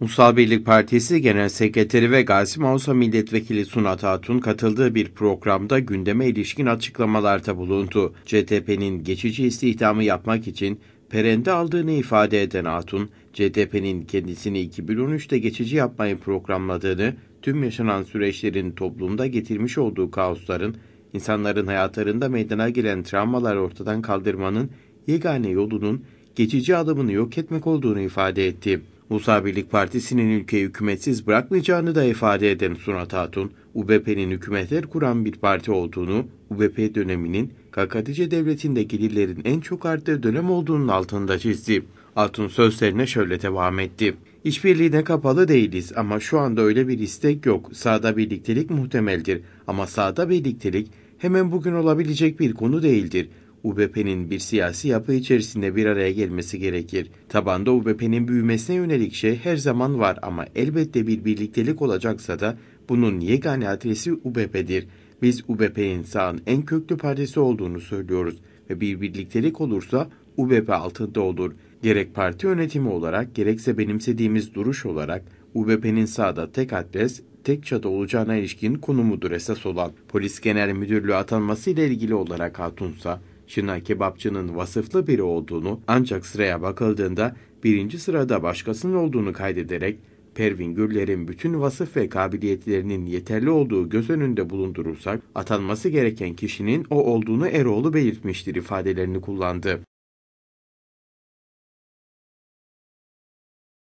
Ulusal Birlik Partisi Genel Sekreteri ve Gazi Mausa Milletvekili Sunat Hatun katıldığı bir programda gündeme ilişkin açıklamalarda bulundu. CTP'nin geçici istihdamı yapmak için perende aldığını ifade eden Hatun, CTP'nin kendisini 2013'te geçici yapmayı programladığını, tüm yaşanan süreçlerin toplumda getirmiş olduğu kaosların, insanların hayatlarında meydana gelen travmaları ortadan kaldırmanın yegane yolunun geçici adamını yok etmek olduğunu ifade etti. Musa Birlik Partisi'nin ülkeyi hükümetsiz bırakmayacağını da ifade eden Sunat Hatun, UBP'nin hükümetler kuran bir parti olduğunu, UBP döneminin KKTC devletinde gelirlerin en çok arttığı dönem olduğunun altında çizdi. Hatun sözlerine şöyle devam etti. İşbirliğine kapalı değiliz ama şu anda öyle bir istek yok. Sağda birliktelik muhtemeldir ama sağda birliktelik hemen bugün olabilecek bir konu değildir. UBP'nin bir siyasi yapı içerisinde bir araya gelmesi gerekir. Tabanda UBP'nin büyümesine yönelik şey her zaman var ama elbette bir birliktelik olacaksa da bunun yegane adresi UBP'dir. Biz UBP'nin sağın en köklü partisi olduğunu söylüyoruz ve bir birliktelik olursa UBP altında olur. Gerek parti yönetimi olarak gerekse benimsediğimiz duruş olarak UBP'nin sağda tek adres tek çatı olacağına ilişkin konumudur esas olan. Polis Genel Müdürlüğü atanması ile ilgili olarak Hatunsa, Şina kebapçının vasıflı biri olduğunu ancak sıraya bakıldığında birinci sırada başkasının olduğunu kaydederek Pervin Gürler'in bütün vasıf ve kabiliyetlerinin yeterli olduğu göz önünde bulundurursak atanması gereken kişinin o olduğunu Eroğlu belirtmiştir ifadelerini kullandı.